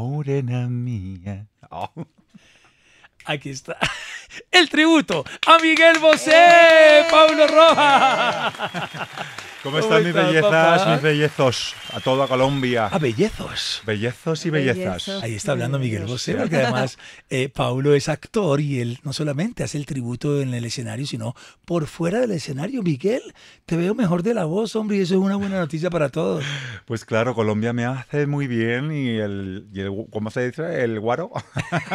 morena mía. Oh. Aquí está el tributo a Miguel Bosé, ¡Eh! Pablo Rojas. ¿Cómo, están mis bellezas, mis bellezos? A toda Colombia. A ah, bellezos. Bellezos y bellezas. Ahí está hablando Miguel Bosé, porque además eh, Paulo es actor y él no solamente hace el tributo en el escenario, sino por fuera del escenario. Miguel, te veo mejor de la voz, hombre, y eso es una buena noticia para todos. Pues claro, Colombia me hace muy bien y el, ¿cómo se dice? El guaro.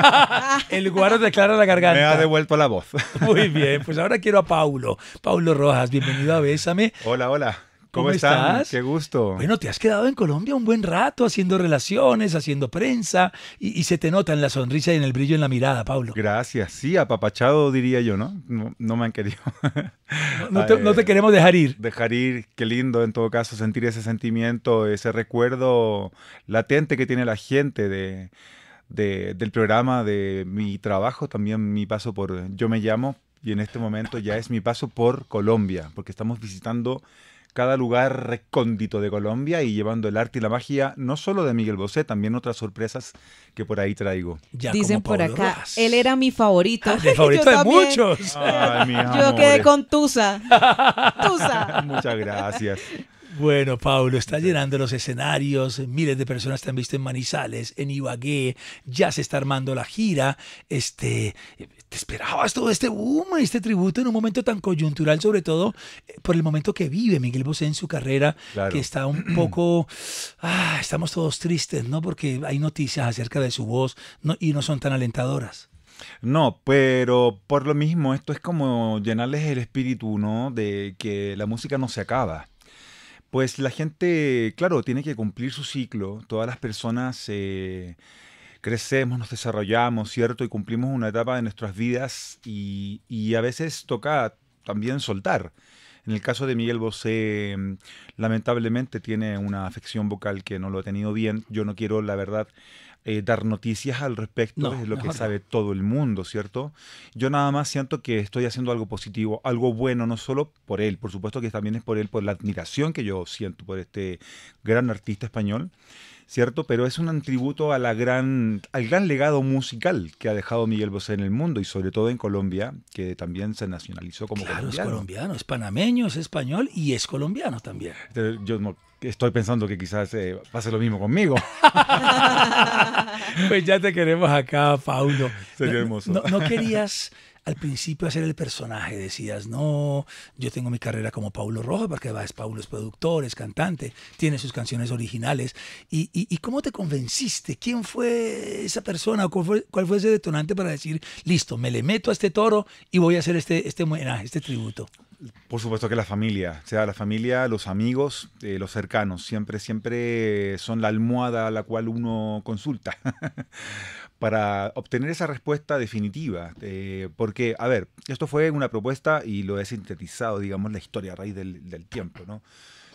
el guaro declara la garganta. Me ha devuelto la voz. muy bien, pues ahora quiero a Paulo. Paulo Rojas, bienvenido a Bésame. Hola, hola. ¿Cómo, estás? Qué gusto. Bueno, te has quedado en Colombia un buen rato haciendo relaciones, haciendo prensa, y, se te nota en la sonrisa y en el brillo en la mirada, Pablo. Gracias, sí, apapachado diría yo, ¿no? No, me han querido. no, te, queremos dejar ir. Dejar ir, qué lindo en todo caso sentir ese sentimiento, ese recuerdo latente que tiene la gente del programa, de mi trabajo, también mi paso por Yo me llamo, y en este momento ya es mi paso por Colombia, porque estamos visitando cada lugar recóndito de Colombia y llevando el arte y la magia no solo de Miguel Bosé, también otras sorpresas que por ahí traigo. Dicen por acá, él era mi favorito. Ah, mi favorito de muchos. Ay, Yo quedé con Tusa. Tusa. Muchas gracias. Bueno, Pablo, está llenando los escenarios, miles de personas te han visto en Manizales, en Ibagué, ya se está armando la gira. Este, ¿Te esperabas todo este boom, este tributo en un momento tan coyuntural, sobre todo eh, por el momento que vive Miguel Bosé en su carrera, que está un poco, ah, estamos todos tristes, ¿no? Porque hay noticias acerca de su voz y no son tan alentadoras. No, pero por lo mismo, esto es como llenarles el espíritu, ¿no? De que la música no se acaba. Pues la gente, claro, tiene que cumplir su ciclo. Todas las personas eh, crecemos, nos desarrollamos, ¿cierto? Y cumplimos una etapa de nuestras vidas y, y a veces toca también soltar. En el caso de Miguel Bosé, mm, lamentablemente tiene una afección vocal que no lo ha tenido bien. Yo no quiero, la verdad, eh, dar noticias al respecto, es lo que sabe todo el mundo, ¿cierto? Yo nada más siento que estoy haciendo algo positivo, algo bueno, no solo por él, por supuesto que también es por él, por la admiración que yo siento por este gran artista español, ¿cierto? Pero es un tributo gran, al gran legado musical que ha dejado Miguel Bosé en el mundo y sobre todo en Colombia, que también se nacionalizó como claro, colombiano. es colombiano, es panameño, es español y es colombiano también. Yo estoy pensando que quizás eh, pase lo mismo conmigo. pues ya te queremos acá, Paulo. Sería hermoso. no querías al principio hacer el personaje. Decías, no, yo tengo mi carrera como Paulo Rojo, porque es Paulo es productor, es cantante, tiene sus canciones originales. ¿Y, cómo te convenciste? ¿Quién fue esa persona? ¿Cuál fue, ¿Cuál ese detonante para decir, listo, me le meto a este toro y voy a hacer este, este homenaje, este tributo? Por supuesto que la familia, sea, la familia, los amigos, eh, los cercanos, siempre, siempre son la almohada a la cual uno consulta. para obtener esa respuesta definitiva. Eh, porque, a ver, esto fue una propuesta y lo he sintetizado, digamos, la historia a raíz del, tiempo, ¿no?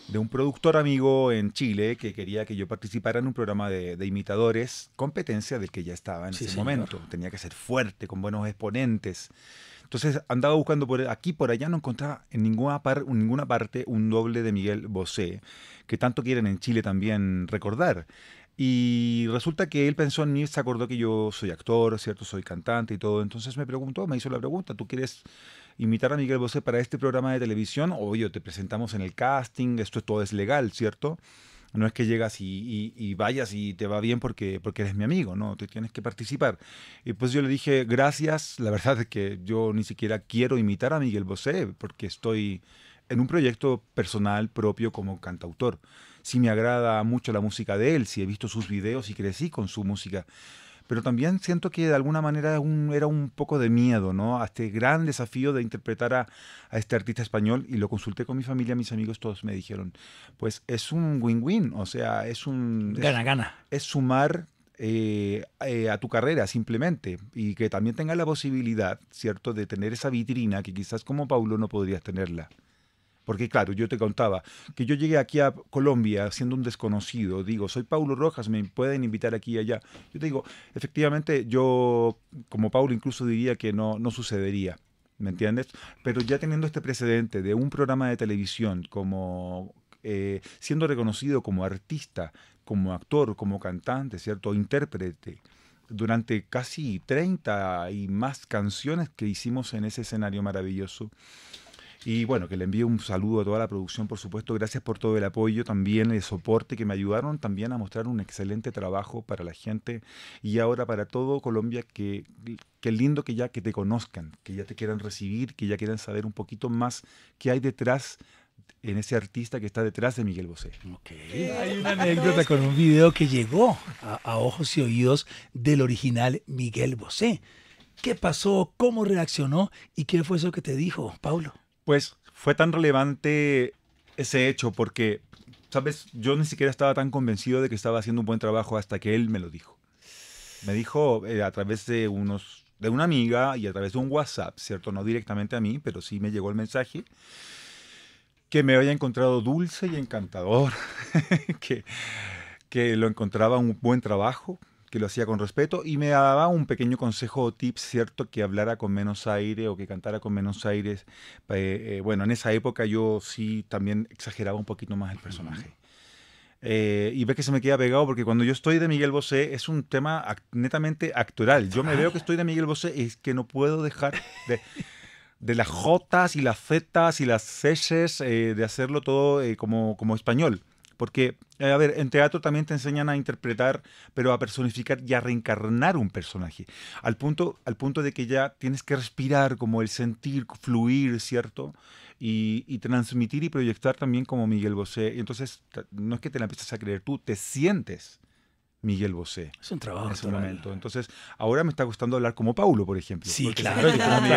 De un productor amigo en Chile que quería que yo participara en un programa de, imitadores, competencia del que ya estaba en ese momento. Tenía que ser fuerte, con buenos exponentes. Entonces andaba buscando por aquí, por allá, no encontraba en ninguna, en ninguna parte un doble de Miguel Bosé, que tanto quieren en Chile también recordar. Y resulta que él pensó en mí, se acordó que yo soy actor, ¿cierto? Soy cantante y todo. Entonces me preguntó, me hizo la pregunta, ¿tú quieres imitar a Miguel Bosé para este programa de televisión? Oye, te presentamos en el casting, esto todo es legal, ¿cierto? No es que llegas y, y vayas y te va bien porque, porque eres mi amigo, no, te tienes que participar. Y pues yo le dije, gracias, la verdad es que yo ni siquiera quiero imitar a Miguel Bosé porque estoy en un proyecto personal propio como cantautor si me agrada mucho la música de él, si he visto sus videos y crecí con su música. Pero también siento que de alguna manera era un poco de miedo, ¿no? A este gran desafío de interpretar a, este artista español y lo consulté con mi familia, mis amigos, todos me dijeron, pues es un win-win, o sea, es un... Gana, gana. Es sumar eh, eh, a tu carrera simplemente y que también tengas la posibilidad, ¿cierto?, de tener esa vitrina que quizás como Paulo no podrías tenerla. Porque claro, yo te contaba que yo llegué aquí a Colombia siendo un desconocido, digo, soy Paulo Rojas, me pueden invitar aquí y allá. Yo te digo, efectivamente, yo como Paulo incluso diría que no, no sucedería. ¿Me entiendes? Pero ya teniendo este precedente de un programa de televisión como eh, siendo reconocido como artista, como actor, como cantante, ¿cierto? Intérprete, durante casi 30 y más canciones que hicimos en ese escenario maravilloso. Y bueno, que le envío un saludo a toda la producción, por supuesto. Gracias por todo el apoyo, también el soporte que me ayudaron también a mostrar un excelente trabajo para la gente y ahora para todo Colombia que qué lindo que ya que te conozcan, que ya te quieran recibir, que ya quieran saber un poquito más qué hay detrás en ese artista que está detrás de Miguel Bosé. Okay. Hay una anécdota con un video que llegó a, a, ojos y oídos del original Miguel Bosé. ¿Qué pasó? ¿Cómo reaccionó? ¿Y qué fue eso que te dijo, Paulo? Pues fue tan relevante ese hecho porque, sabes, yo ni siquiera estaba tan convencido de que estaba haciendo un buen trabajo hasta que él me lo dijo. Me dijo eh, a través de unos de una amiga y a través de un WhatsApp, ¿cierto? No directamente a mí, pero sí me llegó el mensaje que me había encontrado dulce y encantador, que, que lo encontraba un buen trabajo, que lo hacía con respeto y me daba un pequeño consejo o tip, ¿cierto? Que hablara con menos aire o que cantara con menos aires. Eh, eh, bueno, en esa época yo sí también exageraba un poquito más el personaje. Eh, y ve que se me queda pegado porque cuando yo estoy de Miguel Bosé es un tema netamente actoral. Yo me veo que estoy de Miguel Bosé y es que no puedo dejar de... las Jotas y las Zetas y las Cs, de hacerlo todo como, como español. Porque, eh, a ver, en teatro también te enseñan a interpretar, pero a personificar y a reencarnar un personaje. Al punto, al punto de que ya tienes que respirar, como el sentir, fluir, ¿cierto? Y, transmitir y proyectar también como Miguel Bosé. Entonces, no es que te la empiezas a creer tú, te sientes Miguel Bosé. Es un trabajo. Entonces, ahora me está gustando hablar como Paulo, por ejemplo. Sí, claro.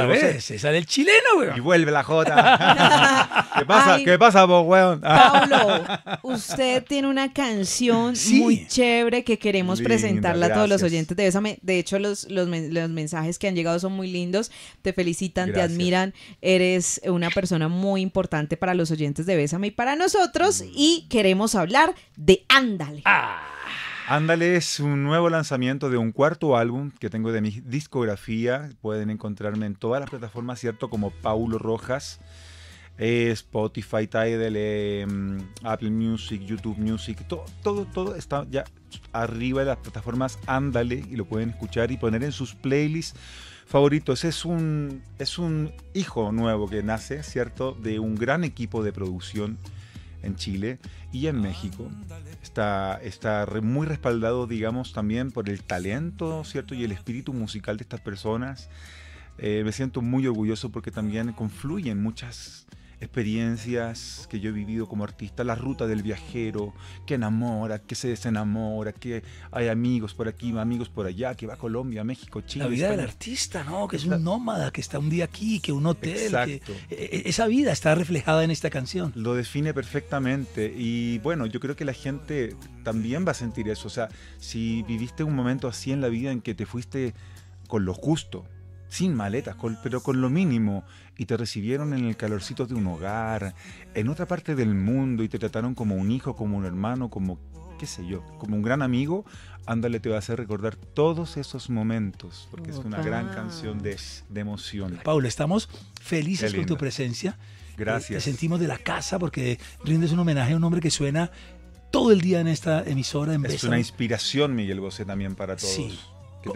Bosé, esa del chileno, weón. Y vuelve la jota. ¿Qué pasa? ¿Qué pasa Paulo, usted tiene una canción muy chévere que queremos presentarla a todos los oyentes de Bésame. De hecho, los, mensajes que han llegado son muy lindos. Te felicitan, te admiran. Eres una persona muy importante para los oyentes de Bésame y para nosotros. Mm. Y queremos hablar de Ándale. Ah. Ándale es un nuevo lanzamiento de un cuarto álbum que tengo de mi discografía. Pueden encontrarme en todas las plataformas, ¿cierto? Como Paulo Rojas. Eh, Spotify, Tidal, eh, mm, Apple Music, YouTube Music, todo, todo, está ya arriba de las plataformas. Ándale y lo pueden escuchar y poner en sus playlists favoritos. Es un, es un hijo nuevo que nace, ¿cierto? De un gran equipo de producción en Chile y en México. Está, está muy respaldado, digamos, también por el talento, ¿cierto? Y el espíritu musical de estas personas. Eh, me siento muy orgulloso porque también confluyen muchas experiencias que yo he vivido como artista, la ruta del viajero, que enamora, que se desenamora, que hay amigos por aquí, amigos por allá, que va a Colombia, México, Chile. La vida del artista, ¿no? Que es, un nómada, que está un día aquí, que un hotel. E, e, esa vida está reflejada en esta canción. Lo define perfectamente y bueno, yo creo que la gente también va a sentir eso. O sea, si viviste un momento así en la vida en que te fuiste con lo justo, sin maletas, pero con lo mínimo, y te recibieron en el calorcito de un hogar, en otra parte del mundo, y te trataron como un hijo, como un hermano, como qué sé yo, como un gran amigo, ándale, te va a hacer recordar todos esos momentos, porque es una gran canción de, de emoción. Paula, estamos felices con tu presencia. Gracias. te sentimos de la casa porque rindes un homenaje a un hombre que suena todo el día en esta emisora. En es una inspiración, Miguel Bosé, también para todos. Sí,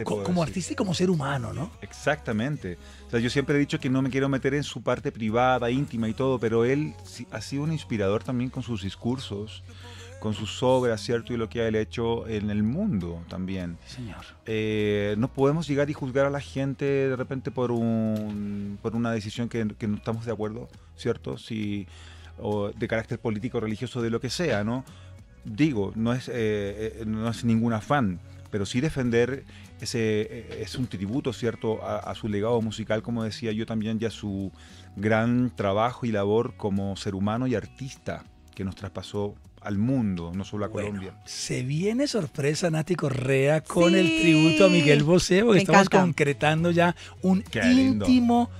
como artista y como ser humano, ¿no? Exactamente. O sea, yo siempre he dicho que no me quiero meter en su parte privada, íntima y todo, pero él ha sido un inspirador también con sus discursos, con sus obras, ¿cierto? Y lo que ha hecho en el mundo también. Señor. Eh, no podemos llegar y juzgar a la gente de repente por, un, por una decisión que, no estamos de acuerdo, ¿cierto? o de carácter político, religioso, de lo que sea, ¿no? Digo, no es, eh, eh, no es ningún afán, pero sí defender ese eh, es un tributo, ¿cierto?, a, su legado musical, como decía yo también, ya su gran trabajo y labor como ser humano y artista que nos traspasó al mundo, no solo a Colombia. Se viene sorpresa Nati Correa con el tributo a Miguel Bosé, porque estamos concretando ya un íntimo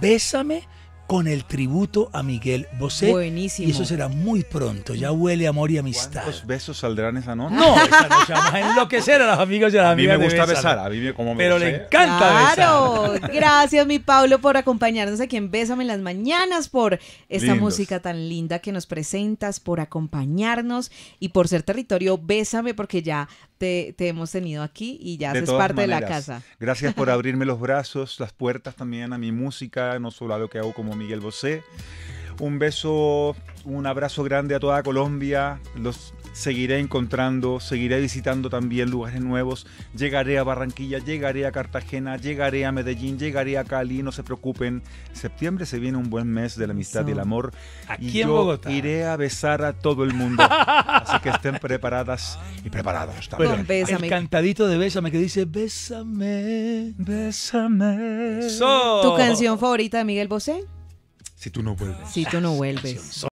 bésame con el tributo a Miguel Bosé. Buenísimo. Y eso será muy pronto. Ya huele amor y amistad. ¿Cuántos besos saldrán esa noche? No, esa noche va a enloquecer a los amigos y a las amigas. A mí me gusta besar. a mí me, como Pero le ¿eh? encanta claro. Gracias, mi Pablo, por acompañarnos aquí en Bésame en las mañanas, por esta música tan linda que nos presentas, por acompañarnos y por ser territorio Bésame, porque ya te, hemos tenido aquí y ya haces parte de la casa. Gracias por abrirme los brazos, las puertas también a mi música, no solo a lo que hago como Miguel Bosé. Un beso, un abrazo grande a toda Colombia. Los seguiré encontrando, seguiré visitando también lugares nuevos, llegaré a Barranquilla, llegaré a Cartagena, llegaré a Medellín, llegaré a Cali, no se preocupen, septiembre se viene un buen mes de la amistad y el amor. Aquí y yo Iré a besar a todo el mundo, así que estén preparadas y preparados también. El cantadito de Bésame que dice, bésame, bésame. ¿Tu canción favorita de Miguel Bosé? Si tú no vuelves. Si tú no vuelves.